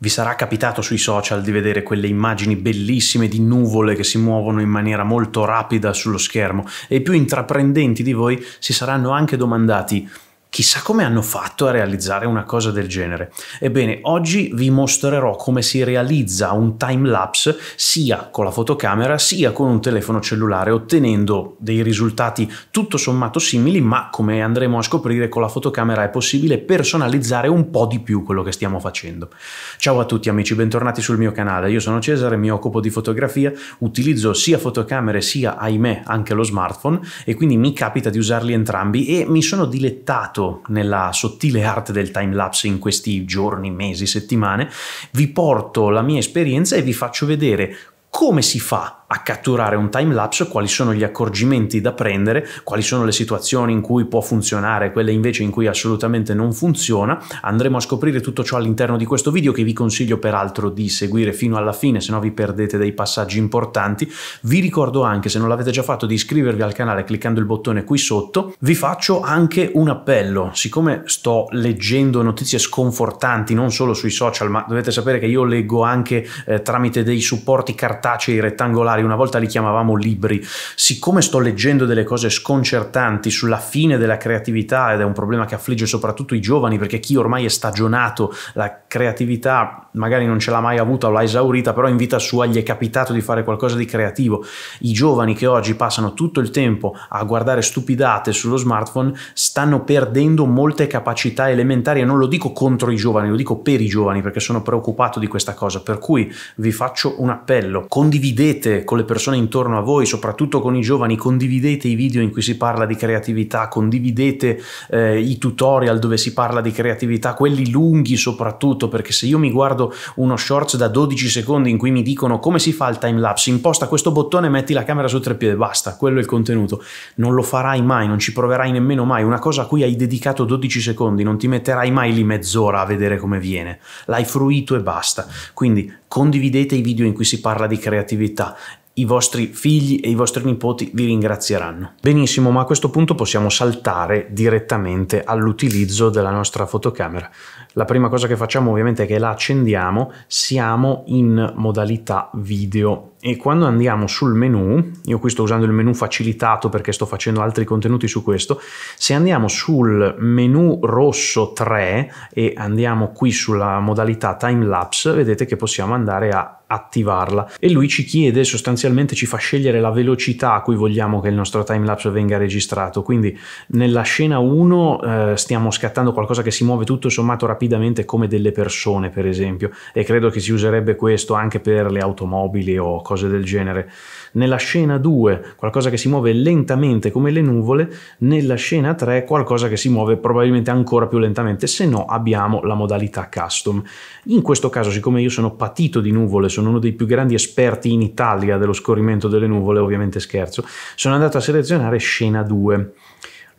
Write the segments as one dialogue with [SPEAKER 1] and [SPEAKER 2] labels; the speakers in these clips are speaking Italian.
[SPEAKER 1] Vi sarà capitato sui social di vedere quelle immagini bellissime di nuvole che si muovono in maniera molto rapida sullo schermo e i più intraprendenti di voi si saranno anche domandati Chissà come hanno fatto a realizzare una cosa del genere. Ebbene, oggi vi mostrerò come si realizza un time lapse sia con la fotocamera sia con un telefono cellulare, ottenendo dei risultati tutto sommato simili, ma come andremo a scoprire con la fotocamera è possibile personalizzare un po' di più quello che stiamo facendo. Ciao a tutti amici, bentornati sul mio canale. Io sono Cesare, mi occupo di fotografia, utilizzo sia fotocamere sia ahimè anche lo smartphone e quindi mi capita di usarli entrambi e mi sono dilettato immerso nella sottile arte del time lapse in questi giorni, mesi, settimane, vi porto la mia esperienza e vi faccio vedere come si fa a catturare un timelapse, quali sono gli accorgimenti da prendere, quali sono le situazioni in cui può funzionare, quelle invece in cui assolutamente non funziona. Andremo a scoprire tutto ciò all'interno di questo video che vi consiglio peraltro di seguire fino alla fine, se no vi perdete dei passaggi importanti. Vi ricordo anche, se non l'avete già fatto, di iscrivervi al canale cliccando il bottone qui sotto. Vi faccio anche un appello, siccome sto leggendo notizie sconfortanti non solo sui social, ma dovete sapere che io leggo anche eh, tramite dei supporti cartacei rettangolari particolari, una volta li chiamavamo libri, siccome sto leggendo delle cose sconcertanti sulla fine della creatività ed è un problema che affligge soprattutto i giovani perché chi ormai è stagionato, la creatività magari non ce l'ha mai avuta o l'ha esaurita, però in vita sua gli è capitato di fare qualcosa di creativo. I giovani che oggi passano tutto il tempo a guardare stupidate sullo smartphone stanno perdendo molte capacità elementari e non lo dico contro i giovani, lo dico per i giovani perché sono preoccupato di questa cosa, per cui vi faccio un appello, condividete con le persone intorno a voi, soprattutto con i giovani, condividete i video in cui si parla di creatività, condividete eh, i tutorial dove si parla di creatività, quelli lunghi soprattutto, perché se io mi guardo uno shorts da 12 secondi in cui mi dicono come si fa il time lapse, imposta questo bottone, metti la camera su tre piedi, basta, quello è il contenuto. Non lo farai mai, non ci proverai nemmeno mai. Una cosa a cui hai dedicato 12 secondi, non ti metterai mai lì mezz'ora a vedere come viene. L'hai fruito e basta. Quindi condividete i video in cui si parla di creatività i vostri figli e i vostri nipoti vi ringrazieranno. Benissimo, ma a questo punto possiamo saltare direttamente all'utilizzo della nostra fotocamera. La prima cosa che facciamo ovviamente è che la accendiamo, siamo in modalità video e quando andiamo sul menu, io qui sto usando il menu facilitato perché sto facendo altri contenuti su questo, se andiamo sul menu rosso 3 e andiamo qui sulla modalità timelapse, vedete che possiamo andare a attivarla e lui ci chiede sostanzialmente ci fa scegliere la velocità a cui vogliamo che il nostro timelapse venga registrato quindi nella scena 1 eh, stiamo scattando qualcosa che si muove tutto sommato rapidamente come delle persone per esempio e credo che si userebbe questo anche per le automobili o cose del genere. Nella scena 2 qualcosa che si muove lentamente come le nuvole, nella scena 3 qualcosa che si muove probabilmente ancora più lentamente, se no abbiamo la modalità custom. In questo caso, siccome io sono patito di nuvole, sono uno dei più grandi esperti in Italia dello scorrimento delle nuvole, ovviamente scherzo, sono andato a selezionare scena 2.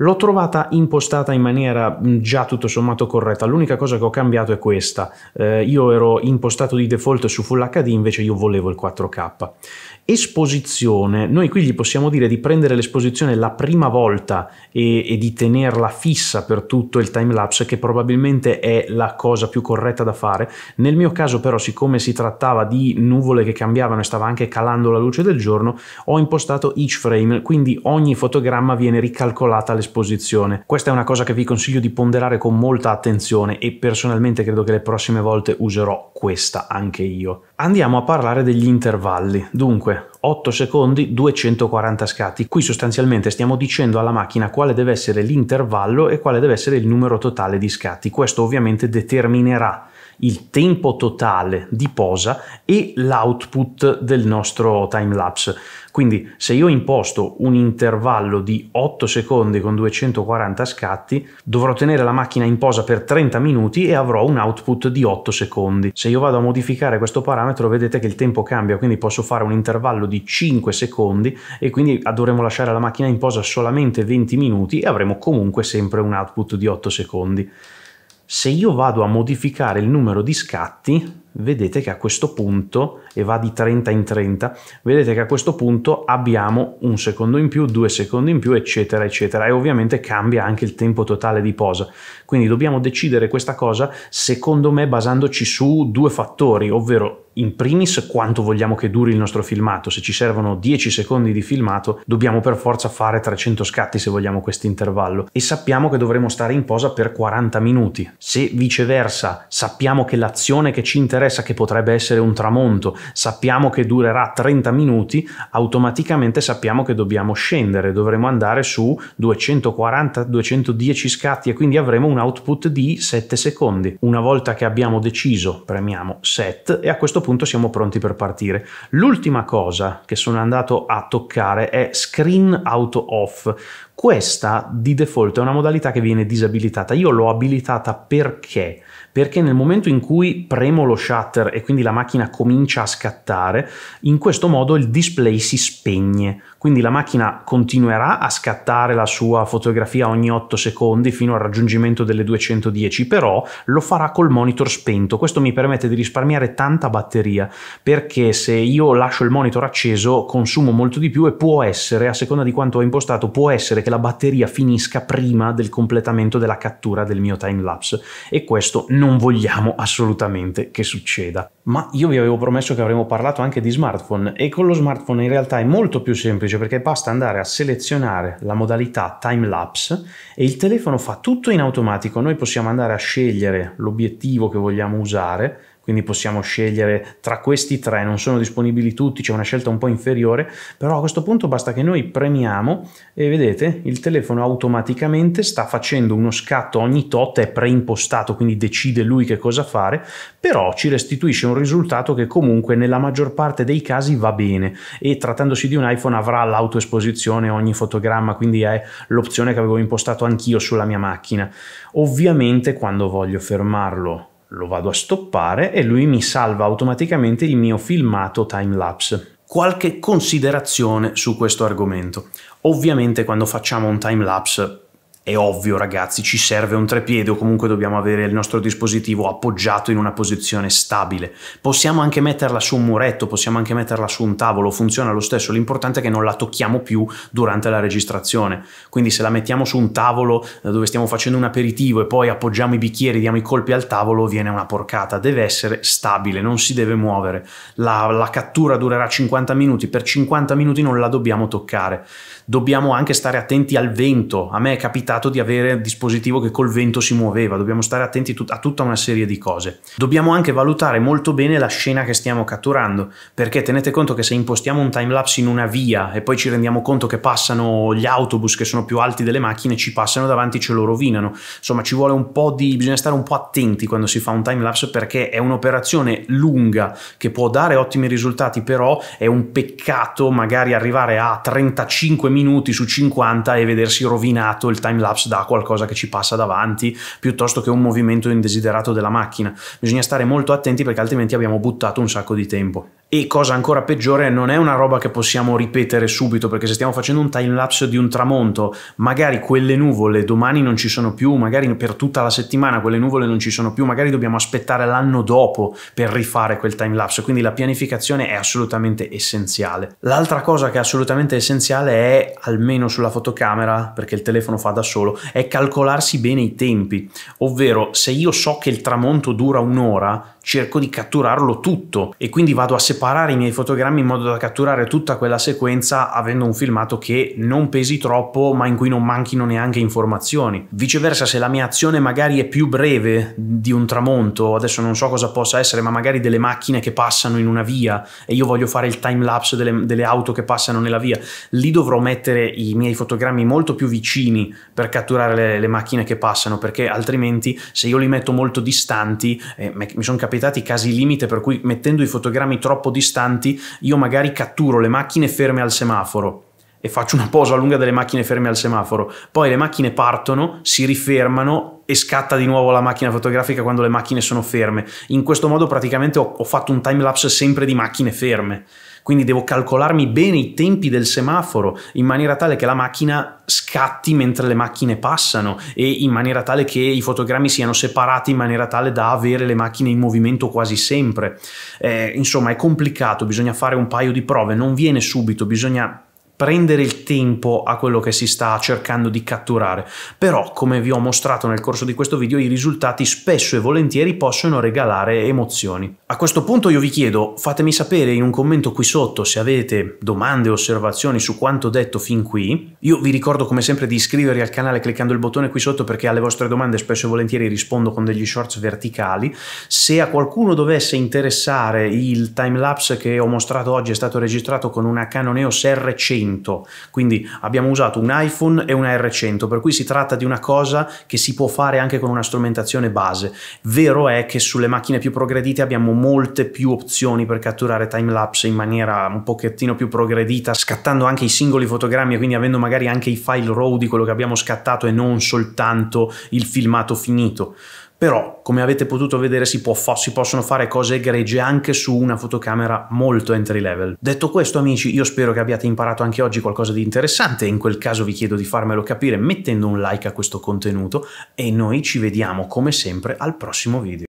[SPEAKER 1] L'ho trovata impostata in maniera mm, già tutto sommato corretta, l'unica cosa che ho cambiato è questa. Eh, io ero impostato di default su Full HD, invece io volevo il 4K. Esposizione, noi qui gli possiamo dire di prendere l'esposizione la prima volta e, e di tenerla fissa per tutto il time lapse, che probabilmente è la cosa più corretta da fare. Nel mio caso però, siccome si trattava di nuvole che cambiavano e stava anche calando la luce del giorno, ho impostato each frame, quindi ogni fotogramma viene ricalcolata all'esposizione disposizione. Questa è una cosa che vi consiglio di ponderare con molta attenzione e personalmente credo che le prossime volte userò questa anche io. Andiamo a parlare degli intervalli. Dunque, 8 secondi, 240 scatti. Qui sostanzialmente stiamo dicendo alla macchina quale deve essere l'intervallo e quale deve essere il numero totale di scatti. Questo ovviamente determinerà il tempo totale di posa e l'output del nostro timelapse. Quindi se io imposto un intervallo di 8 secondi con 240 scatti, dovrò tenere la macchina in posa per 30 minuti e avrò un output di 8 secondi. Se io vado a modificare questo parametro vedete che il tempo cambia, quindi posso fare un intervallo di 5 secondi e quindi dovremo lasciare la macchina in posa solamente 20 minuti e avremo comunque sempre un output di 8 secondi se io vado a modificare il numero di scatti vedete che a questo punto, e va di 30 in 30, vedete che a questo punto abbiamo un secondo in più, due secondi in più, eccetera, eccetera. E ovviamente cambia anche il tempo totale di posa. Quindi dobbiamo decidere questa cosa, secondo me, basandoci su due fattori, ovvero in primis quanto vogliamo che duri il nostro filmato. Se ci servono 10 secondi di filmato, dobbiamo per forza fare 300 scatti se vogliamo questo intervallo e sappiamo che dovremo stare in posa per 40 minuti. Se viceversa sappiamo che l'azione che ci interessa interessa che potrebbe essere un tramonto, sappiamo che durerà 30 minuti, automaticamente sappiamo che dobbiamo scendere, dovremo andare su 240-210 scatti e quindi avremo un output di 7 secondi. Una volta che abbiamo deciso, premiamo set e a questo punto siamo pronti per partire. L'ultima cosa che sono andato a toccare è screen auto off. Questa di default è una modalità che viene disabilitata. Io l'ho abilitata perché? Perché nel momento in cui premo lo shutter e quindi la macchina comincia a scattare, in questo modo il display si spegne. Quindi la macchina continuerà a scattare la sua fotografia ogni 8 secondi fino al raggiungimento delle 210, però lo farà col monitor spento. Questo mi permette di risparmiare tanta batteria, perché se io lascio il monitor acceso consumo molto di più e può essere, a seconda di quanto ho impostato, può essere che che la batteria finisca prima del completamento della cattura del mio timelapse e questo non vogliamo assolutamente che succeda. Ma io vi avevo promesso che avremmo parlato anche di smartphone e con lo smartphone in realtà è molto più semplice perché basta andare a selezionare la modalità timelapse e il telefono fa tutto in automatico, noi possiamo andare a scegliere l'obiettivo che vogliamo usare, quindi possiamo scegliere tra questi tre, non sono disponibili tutti, c'è una scelta un po' inferiore, però a questo punto basta che noi premiamo e vedete il telefono automaticamente sta facendo uno scatto ogni tot, è preimpostato, quindi decide lui che cosa fare, però ci restituisce un risultato che comunque nella maggior parte dei casi va bene e trattandosi di un iPhone avrà l'autoesposizione ogni fotogramma, quindi è l'opzione che avevo impostato anch'io sulla mia macchina. Ovviamente quando voglio fermarlo lo vado a stoppare e lui mi salva automaticamente il mio filmato timelapse. Qualche considerazione su questo argomento. Ovviamente quando facciamo un timelapse è ovvio ragazzi, ci serve un trepiede o comunque dobbiamo avere il nostro dispositivo appoggiato in una posizione stabile. Possiamo anche metterla su un muretto, possiamo anche metterla su un tavolo, funziona lo stesso, l'importante è che non la tocchiamo più durante la registrazione. Quindi se la mettiamo su un tavolo eh, dove stiamo facendo un aperitivo e poi appoggiamo i bicchieri, diamo i colpi al tavolo, viene una porcata. Deve essere stabile, non si deve muovere. La, la cattura durerà 50 minuti, per 50 minuti non la dobbiamo toccare. Dobbiamo anche stare attenti al vento. A me è capitato capitato di avere un dispositivo che col vento si muoveva, dobbiamo stare attenti a tutta una serie di cose. Dobbiamo anche valutare molto bene la scena che stiamo catturando, perché tenete conto che se impostiamo un timelapse in una via e poi ci rendiamo conto che passano gli autobus che sono più alti delle macchine, ci passano davanti, e ce lo rovinano. Insomma, ci vuole un po' di... bisogna stare un po' attenti quando si fa un timelapse perché è un'operazione lunga che può dare ottimi risultati, però è un peccato magari arrivare a 35 minuti su 50 e vedersi rovinato il timelapse lapse da qualcosa che ci passa davanti piuttosto che un movimento indesiderato della macchina. Bisogna stare molto attenti perché altrimenti abbiamo buttato un sacco di tempo e cosa ancora peggiore non è una roba che possiamo ripetere subito perché se stiamo facendo un time lapse di un tramonto magari quelle nuvole domani non ci sono più magari per tutta la settimana quelle nuvole non ci sono più magari dobbiamo aspettare l'anno dopo per rifare quel time lapse quindi la pianificazione è assolutamente essenziale l'altra cosa che è assolutamente essenziale è almeno sulla fotocamera perché il telefono fa da solo è calcolarsi bene i tempi ovvero se io so che il tramonto dura un'ora cerco di catturarlo tutto e quindi vado a separare i miei fotogrammi in modo da catturare tutta quella sequenza avendo un filmato che non pesi troppo ma in cui non manchino neanche informazioni. Viceversa se la mia azione magari è più breve di un tramonto, adesso non so cosa possa essere, ma magari delle macchine che passano in una via e io voglio fare il time lapse delle, delle auto che passano nella via, lì dovrò mettere i miei fotogrammi molto più vicini per catturare le, le macchine che passano perché altrimenti se io li metto molto distanti eh, mi sono capito capitati casi limite per cui mettendo i fotogrammi troppo distanti io magari catturo le macchine ferme al semaforo e faccio una posa lunga delle macchine ferme al semaforo. Poi le macchine partono, si rifermano e scatta di nuovo la macchina fotografica quando le macchine sono ferme. In questo modo praticamente ho, ho fatto un time lapse sempre di macchine ferme. Quindi devo calcolarmi bene i tempi del semaforo in maniera tale che la macchina scatti mentre le macchine passano e in maniera tale che i fotogrammi siano separati in maniera tale da avere le macchine in movimento quasi sempre. Eh, insomma, è complicato, bisogna fare un paio di prove, non viene subito, bisogna prendere il tempo a quello che si sta cercando di catturare. Però, come vi ho mostrato nel corso di questo video, i risultati spesso e volentieri possono regalare emozioni. A questo punto io vi chiedo, fatemi sapere in un commento qui sotto se avete domande o osservazioni su quanto detto fin qui. Io vi ricordo come sempre di iscrivervi al canale cliccando il bottone qui sotto perché alle vostre domande spesso e volentieri rispondo con degli shorts verticali. Se a qualcuno dovesse interessare il timelapse che ho mostrato oggi è stato registrato con una Canon EOS R100 quindi abbiamo usato un iPhone e una R100, per cui si tratta di una cosa che si può fare anche con una strumentazione base. Vero è che sulle macchine più progredite abbiamo molte più opzioni per catturare timelapse in maniera un pochettino più progredita, scattando anche i singoli fotogrammi e quindi avendo magari anche i file RAW di quello che abbiamo scattato e non soltanto il filmato finito però come avete potuto vedere si, può, si, possono fare cose egregie anche su una fotocamera molto entry level. Detto questo amici io spero che abbiate imparato anche oggi qualcosa di interessante, in quel caso vi chiedo di farmelo capire mettendo un like a questo contenuto e noi ci vediamo come sempre al prossimo video.